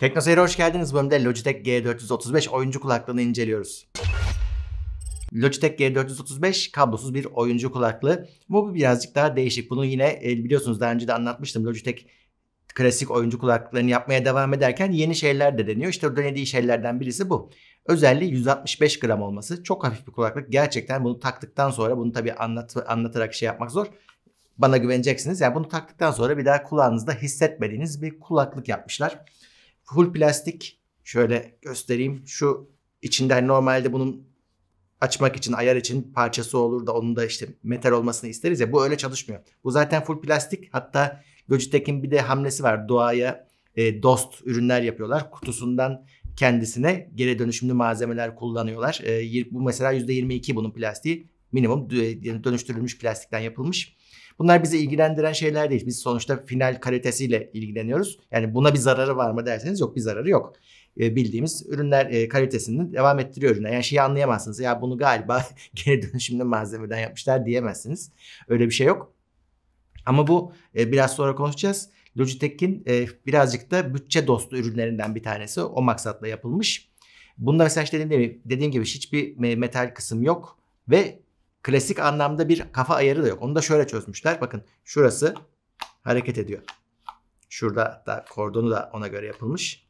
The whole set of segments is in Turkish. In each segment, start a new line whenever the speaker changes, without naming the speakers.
Teknoseyir'e hoş geldiniz. Bu bölümde Logitech G435 oyuncu kulaklığını inceliyoruz. Logitech G435 kablosuz bir oyuncu kulaklığı. Bu birazcık daha değişik. Bunu yine e, biliyorsunuz daha önce de anlatmıştım. Logitech klasik oyuncu kulaklıklarını yapmaya devam ederken yeni şeyler de deniyor. İşte denediği şeylerden birisi bu. Özelliği 165 gram olması. Çok hafif bir kulaklık. Gerçekten bunu taktıktan sonra bunu tabii anlat, anlatarak şey yapmak zor. Bana güveneceksiniz. Yani bunu taktıktan sonra bir daha kulağınızda hissetmediğiniz bir kulaklık yapmışlar. Full plastik. Şöyle göstereyim. Şu içinden hani normalde bunun açmak için, ayar için parçası olur da onun da işte metal olmasını isteriz ya. Bu öyle çalışmıyor. Bu zaten full plastik. Hatta Logitech'in bir de hamlesi var. Doğaya e, dost ürünler yapıyorlar. Kutusundan kendisine geri dönüşümlü malzemeler kullanıyorlar. E, bu mesela %22 bunun plastiği. Minimum dönüştürülmüş plastikten yapılmış. Bunlar bizi ilgilendiren şeyler değil. Biz sonuçta final kalitesiyle ilgileniyoruz. Yani buna bir zararı var mı derseniz yok bir zararı yok. E, bildiğimiz ürünler e, kalitesini devam ettiriyor ürünler. Yani şeyi anlayamazsınız. Ya bunu galiba geri dönüşümlü malzemeden yapmışlar diyemezsiniz. Öyle bir şey yok. Ama bu e, biraz sonra konuşacağız. Logitech'in e, birazcık da bütçe dostu ürünlerinden bir tanesi. O maksatla yapılmış. Bunda mesela işte dediğim gibi, dediğim gibi hiçbir metal kısım yok ve Klasik anlamda bir kafa ayarı da yok. Onu da şöyle çözmüşler. Bakın şurası hareket ediyor. Şurada da kordonu da ona göre yapılmış.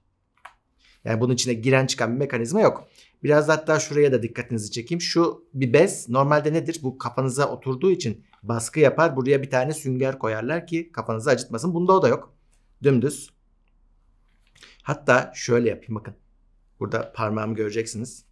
Yani bunun içine giren çıkan bir mekanizma yok. Biraz hatta şuraya da dikkatinizi çekeyim. Şu bir bez normalde nedir? Bu kafanıza oturduğu için baskı yapar. Buraya bir tane sünger koyarlar ki kafanızı acıtmasın. Bunda o da yok. Dümdüz. Hatta şöyle yapayım bakın. Burada parmağımı göreceksiniz.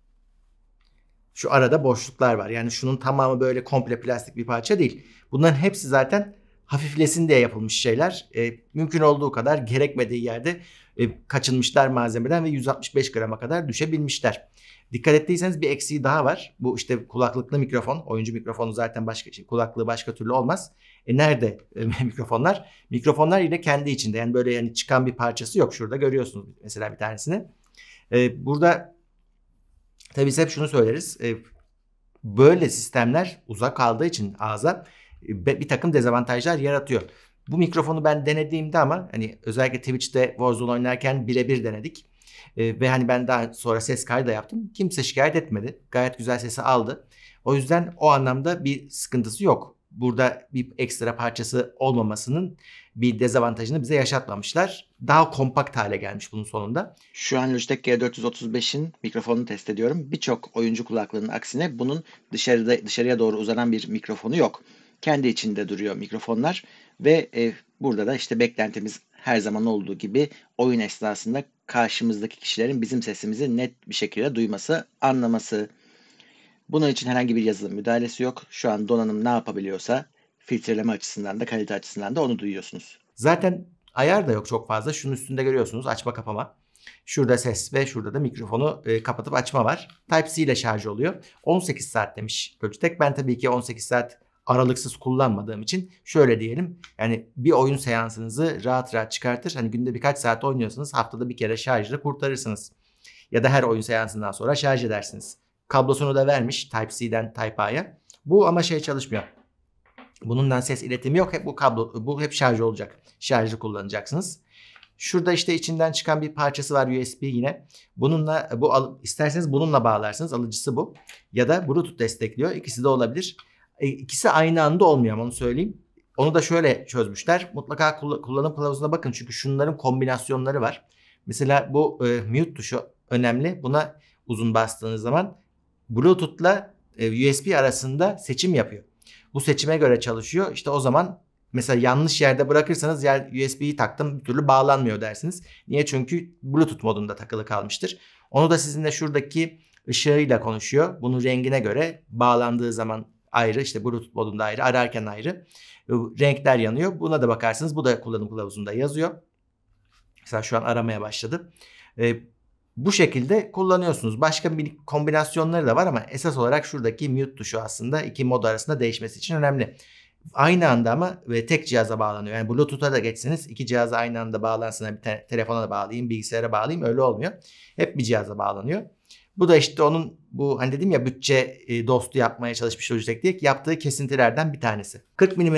Şu arada boşluklar var. Yani şunun tamamı böyle komple plastik bir parça değil. Bunların hepsi zaten hafiflesin diye yapılmış şeyler. E, mümkün olduğu kadar gerekmediği yerde e, kaçınmışlar malzemeden ve 165 grama kadar düşebilmişler. Dikkat ettiyseniz bir eksiği daha var. Bu işte kulaklıklı mikrofon. Oyuncu mikrofonu zaten başka şey, kulaklığı başka türlü olmaz. E nerede e, mikrofonlar? Mikrofonlar yine kendi içinde. Yani böyle yani çıkan bir parçası yok. Şurada görüyorsunuz mesela bir tanesini. E, burada Tabii biz hep şunu söyleriz. E, böyle sistemler uzak kaldığı için ağza e, bir takım dezavantajlar yaratıyor. Bu mikrofonu ben denediğimde ama hani özellikle Twitch'te Warzone oynarken birebir denedik. E, ve hani ben daha sonra ses kaydı da yaptım. Kimse şikayet etmedi. Gayet güzel sesi aldı. O yüzden o anlamda bir sıkıntısı yok. Burada bir ekstra parçası olmamasının bir dezavantajını bize yaşatmamışlar daha kompakt hale gelmiş bunun sonunda. Şu an Logitech G435'in mikrofonunu test ediyorum. Birçok oyuncu kulaklığının aksine bunun dışarıda dışarıya doğru uzanan bir mikrofonu yok. Kendi içinde duruyor mikrofonlar ve e, burada da işte beklentimiz her zaman olduğu gibi oyun esnasında karşımızdaki kişilerin bizim sesimizi net bir şekilde duyması, anlaması. Bunun için herhangi bir yazılım müdahalesi yok. Şu an donanım ne yapabiliyorsa filtreleme açısından da kalite açısından da onu duyuyorsunuz. Zaten Ayar da yok çok fazla. Şunun üstünde görüyorsunuz açma kapama. Şurada ses ve şurada da mikrofonu e, kapatıp açma var. Type-C ile şarj oluyor. 18 saat demiş Logitech. Ben tabii ki 18 saat aralıksız kullanmadığım için şöyle diyelim. Yani bir oyun seansınızı rahat rahat çıkartır. Hani günde birkaç saat oynuyorsanız haftada bir kere şarjla kurtarırsınız. Ya da her oyun seansından sonra şarj edersiniz. Kablosunu da vermiş Type-C'den Type-A'ya. Bu ama şey çalışmıyor. Bunundan ses iletimi yok. Hep bu kablo, bu hep şarj olacak. Şarjı kullanacaksınız. Şurada işte içinden çıkan bir parçası var USB yine. Bununla bu al, isterseniz bununla bağlarsınız. Alıcısı bu. Ya da Bluetooth destekliyor. İkisi de olabilir. E, ikisi aynı anda olmuyor onu söyleyeyim. Onu da şöyle çözmüşler. Mutlaka kullanım kılavuzuna bakın çünkü şunların kombinasyonları var. Mesela bu e, mute tuşu önemli. Buna uzun bastığınız zaman Bluetooth'la e, USB arasında seçim yapıyor. Bu seçime göre çalışıyor. İşte o zaman mesela yanlış yerde bırakırsanız yer USB'yi taktım bir türlü bağlanmıyor dersiniz. Niye? Çünkü Bluetooth modunda takılı kalmıştır. Onu da sizinle şuradaki ışığıyla konuşuyor. Bunu rengine göre bağlandığı zaman ayrı işte Bluetooth modunda ayrı ararken ayrı e, renkler yanıyor. Buna da bakarsınız bu da kullanım kılavuzunda yazıyor. Mesela şu an aramaya başladı. E, bu şekilde kullanıyorsunuz. Başka bir kombinasyonları da var ama esas olarak şuradaki mute tuşu aslında iki mod arasında değişmesi için önemli. Aynı anda ama ve tek cihaza bağlanıyor. Yani Bluetooth'a da geçseniz iki cihaza aynı anda bağlansın. Bir te- telefona da bağlayayım, bilgisayara bağlayayım öyle olmuyor. Hep bir cihaza bağlanıyor. Bu da işte onun bu hani dedim ya bütçe e, dostu yapmaya çalışmış Logitech diye yaptığı kesintilerden bir tanesi. 40 mm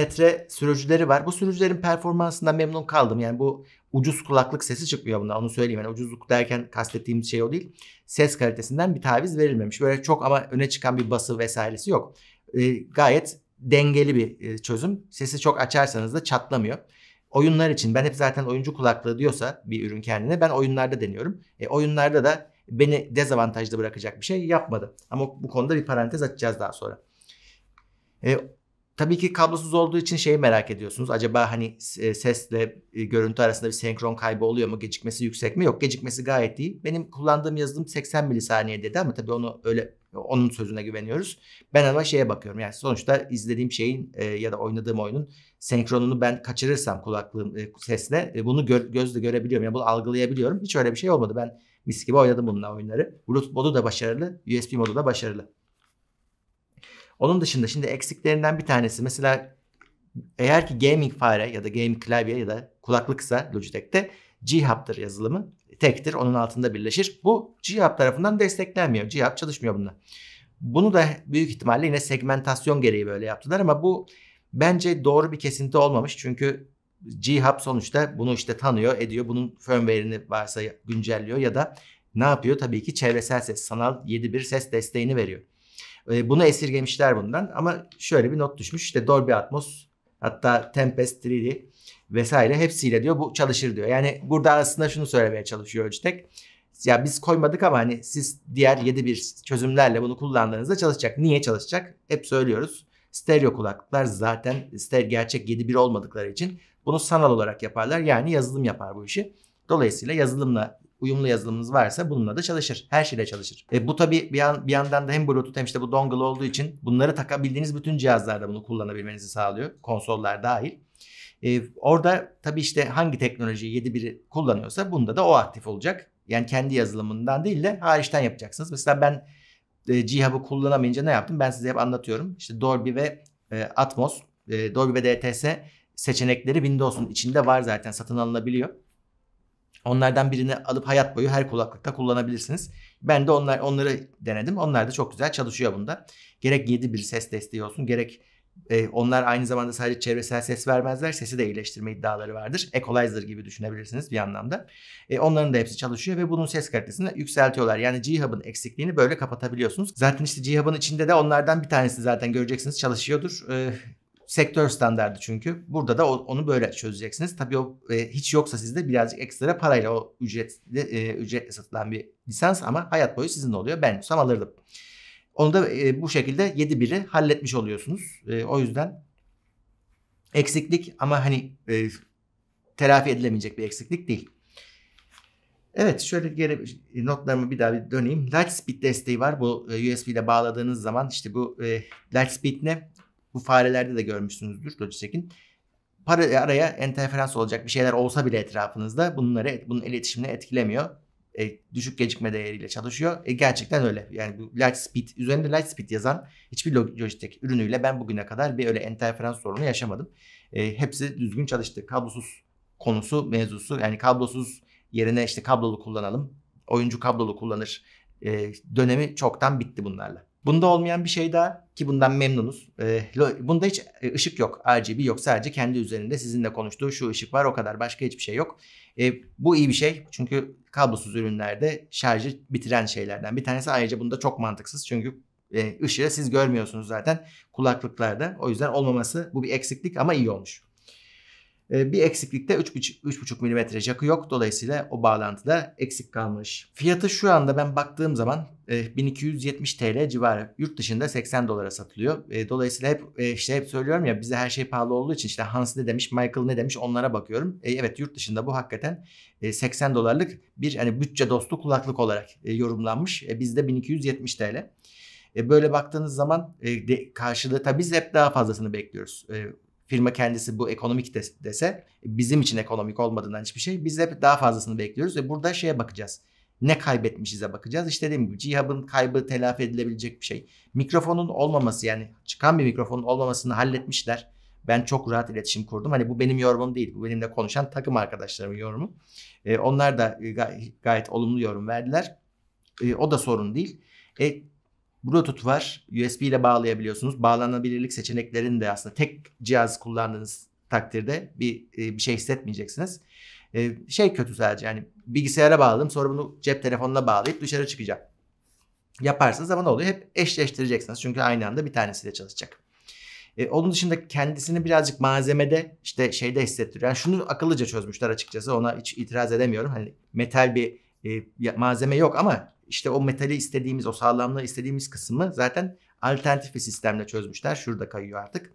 sürücüleri var. Bu sürücülerin performansından memnun kaldım. Yani bu ucuz kulaklık sesi çıkmıyor bundan. Onu söyleyeyim. Yani ucuzluk derken kastettiğim şey o değil. Ses kalitesinden bir taviz verilmemiş. Böyle çok ama öne çıkan bir bası vesairesi yok. E, gayet dengeli bir e, çözüm. Sesi çok açarsanız da çatlamıyor. Oyunlar için ben hep zaten oyuncu kulaklığı diyorsa bir ürün kendine ben oyunlarda deniyorum. E, oyunlarda da beni dezavantajlı bırakacak bir şey yapmadı. Ama bu konuda bir parantez açacağız daha sonra. E, Tabii ki kablosuz olduğu için şeyi merak ediyorsunuz. Acaba hani e, sesle e, görüntü arasında bir senkron kaybı oluyor mu? Gecikmesi yüksek mi? Yok gecikmesi gayet iyi. Benim kullandığım yazılım 80 milisaniye dedi ama tabii onu öyle onun sözüne güveniyoruz. Ben ama şeye bakıyorum. Yani sonuçta izlediğim şeyin e, ya da oynadığım oyunun senkronunu ben kaçırırsam kulaklığım e, sesle bunu gö- gözle görebiliyorum. Yani bunu algılayabiliyorum. Hiç öyle bir şey olmadı. Ben mis gibi oynadım bununla oyunları. Bluetooth modu da başarılı, USB modu da başarılı. Onun dışında şimdi eksiklerinden bir tanesi mesela eğer ki gaming fare ya da gaming klavye ya da kulaklıksa Logitech'te G-Hub'dır yazılımı. Tektir onun altında birleşir. Bu G-Hub tarafından desteklenmiyor. G-Hub çalışmıyor bununla. Bunu da büyük ihtimalle yine segmentasyon gereği böyle yaptılar ama bu bence doğru bir kesinti olmamış. Çünkü G-Hub sonuçta bunu işte tanıyor, ediyor. Bunun firmware'ini varsa güncelliyor ya da ne yapıyor? Tabii ki çevresel ses, sanal 7.1 ses desteğini veriyor. Ee, bunu esirgemişler bundan ama şöyle bir not düşmüş. İşte Dolby Atmos hatta Tempest 3D vesaire hepsiyle diyor bu çalışır diyor. Yani burada aslında şunu söylemeye çalışıyor Ölçtek. Ya biz koymadık ama hani siz diğer 7 bir çözümlerle bunu kullandığınızda çalışacak. Niye çalışacak? Hep söylüyoruz. Stereo kulaklıklar zaten stereo gerçek 7.1 olmadıkları için bunu sanal olarak yaparlar. Yani yazılım yapar bu işi. Dolayısıyla yazılımla uyumlu yazılımınız varsa bununla da çalışır. Her şeyle çalışır. E, bu tabi bir, yan, bir yandan da hem Bluetooth hem işte bu dongle olduğu için bunları takabildiğiniz bütün cihazlarda bunu kullanabilmenizi sağlıyor. Konsollar dahil. E, orada tabi işte hangi teknolojiyi 7.1 kullanıyorsa bunda da o aktif olacak. Yani kendi yazılımından değil de hariçten yapacaksınız. Mesela ben e, G-Hub'ı kullanamayınca ne yaptım? Ben size hep anlatıyorum. İşte Dolby ve e, Atmos, e, Dolby ve DTS seçenekleri Windows'un içinde var zaten satın alınabiliyor. Onlardan birini alıp hayat boyu her kulaklıkta kullanabilirsiniz. Ben de onlar onları denedim. Onlar da çok güzel çalışıyor bunda. Gerek 7 bir ses desteği olsun gerek e, onlar aynı zamanda sadece çevresel ses vermezler. Sesi de iyileştirme iddiaları vardır. Equalizer gibi düşünebilirsiniz bir anlamda. E, onların da hepsi çalışıyor ve bunun ses kalitesini yükseltiyorlar. Yani G-Hub'ın eksikliğini böyle kapatabiliyorsunuz. Zaten işte G-Hub'ın içinde de onlardan bir tanesi zaten göreceksiniz çalışıyordur. E, sektör standardı çünkü. Burada da onu böyle çözeceksiniz. Tabii o e, hiç yoksa sizde birazcık ekstra parayla o ücretli, e, ücretle satılan bir lisans ama hayat boyu sizin oluyor. Ben olsam alırdım. Onu da e, bu şekilde 7 biri halletmiş oluyorsunuz. E, o yüzden eksiklik ama hani e, telafi edilemeyecek bir eksiklik değil. Evet şöyle geri notlarımı bir daha bir döneyim. Lightspeed desteği var. Bu USB ile bağladığınız zaman işte bu e, Lightspeed ne? Bu farelerde de görmüşsünüzdür Logitech'in. Para, araya interferans olacak bir şeyler olsa bile etrafınızda bunları bunun iletişimini etkilemiyor. E, düşük gecikme değeriyle çalışıyor. E, gerçekten öyle. Yani bu Lightspeed, üzerinde Lightspeed yazan hiçbir Logitech ürünüyle ben bugüne kadar bir öyle interferans sorunu yaşamadım. E, hepsi düzgün çalıştı. Kablosuz konusu, mevzusu. Yani kablosuz yerine işte kablolu kullanalım. Oyuncu kablolu kullanır. E, dönemi çoktan bitti bunlarla. Bunda olmayan bir şey daha ki bundan memnunuz. Ee, bunda hiç e, ışık yok. RGB yok. Sadece kendi üzerinde sizinle konuştuğu şu ışık var. O kadar. Başka hiçbir şey yok. Ee, bu iyi bir şey. Çünkü kablosuz ürünlerde şarjı bitiren şeylerden bir tanesi. Ayrıca bunda çok mantıksız. Çünkü e, ışığı siz görmüyorsunuz zaten kulaklıklarda. O yüzden olmaması bu bir eksiklik ama iyi olmuş. Ee, bir eksiklikte 3,5 mm jack'ı yok. Dolayısıyla o bağlantıda eksik kalmış. Fiyatı şu anda ben baktığım zaman 1270 e, TL civarı. Yurt dışında 80 dolara satılıyor. E, dolayısıyla hep e, işte hep söylüyorum ya bize her şey pahalı olduğu için işte Hans ne demiş, Michael ne demiş onlara bakıyorum. Evet yurt dışında bu hakikaten 80 dolarlık bir hani bütçe dostu kulaklık olarak yorumlanmış. Bizde 1270 TL. böyle baktığınız zaman karşılığı tabii biz hep daha fazlasını bekliyoruz firma kendisi bu ekonomik dese bizim için ekonomik olmadığından hiçbir şey. Biz hep daha fazlasını bekliyoruz ve burada şeye bakacağız. Ne kaybetmişize bakacağız. İşte dediğim gibi Cihab'ın kaybı telafi edilebilecek bir şey. Mikrofonun olmaması yani çıkan bir mikrofonun olmamasını halletmişler. Ben çok rahat iletişim kurdum. Hani bu benim yorumum değil. Bu benimle konuşan takım arkadaşlarımın yorumu. E, onlar da gay- gayet olumlu yorum verdiler. E, o da sorun değil. E, Bluetooth var. USB ile bağlayabiliyorsunuz. Bağlanabilirlik seçeneklerini de aslında tek cihaz kullandığınız takdirde bir e, bir şey hissetmeyeceksiniz. E, şey kötü sadece yani bilgisayara bağladım sonra bunu cep telefonuna bağlayıp dışarı çıkacağım. Yaparsınız ama ne oluyor? Hep eşleştireceksiniz. Çünkü aynı anda bir tanesiyle çalışacak. E, onun dışında kendisini birazcık malzemede işte şeyde hissettiriyor. Yani şunu akıllıca çözmüşler açıkçası ona hiç itiraz edemiyorum. Hani metal bir malzeme yok ama işte o metali istediğimiz, o sağlamlığı istediğimiz kısmı zaten alternatif bir sistemle çözmüşler. Şurada kayıyor artık.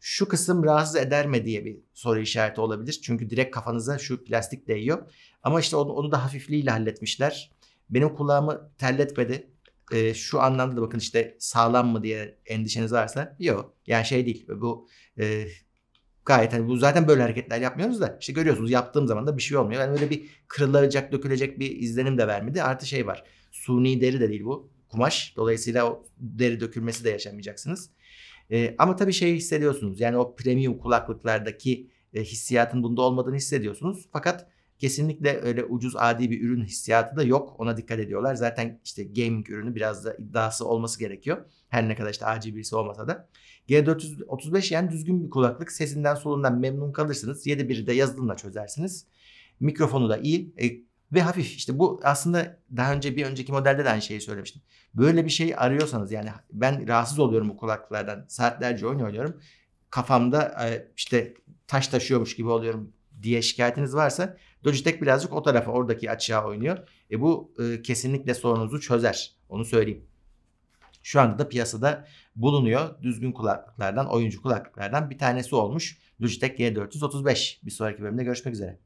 Şu kısım rahatsız eder mi diye bir soru işareti olabilir. Çünkü direkt kafanıza şu plastik değiyor. Ama işte onu, onu da hafifliğiyle halletmişler. Benim kulağımı terletmedi. Ee, şu anlamda da bakın işte sağlam mı diye endişeniz varsa yok. Yani şey değil bu e, Gayet hani bu zaten böyle hareketler yapmıyoruz da işte görüyorsunuz yaptığım zaman da bir şey olmuyor. Yani öyle bir kırılacak, dökülecek bir izlenim de vermedi. Artı şey var. Suni deri de değil bu. Kumaş. Dolayısıyla o deri dökülmesi de yaşamayacaksınız. E, ee, ama tabii şey hissediyorsunuz. Yani o premium kulaklıklardaki e, hissiyatın bunda olmadığını hissediyorsunuz. Fakat Kesinlikle öyle ucuz adi bir ürün hissiyatı da yok. Ona dikkat ediyorlar. Zaten işte gaming ürünü biraz da iddiası olması gerekiyor. Her ne kadar işte acil birisi olmasa da. G435 yani düzgün bir kulaklık. Sesinden solundan memnun kalırsınız. 7.1'i de yazılımla çözersiniz. Mikrofonu da iyi. E, ve hafif işte bu aslında daha önce bir önceki modelde de aynı şeyi söylemiştim. Böyle bir şey arıyorsanız yani ben rahatsız oluyorum bu kulaklıklardan. Saatlerce oyun oynuyorum. Kafamda e, işte taş taşıyormuş gibi oluyorum diye şikayetiniz varsa Logitech birazcık o tarafa oradaki açığa oynuyor. E bu e, kesinlikle sorunuzu çözer. Onu söyleyeyim. Şu anda da piyasada bulunuyor. Düzgün kulaklıklardan, oyuncu kulaklıklardan bir tanesi olmuş. Logitech G435. Bir sonraki bölümde görüşmek üzere.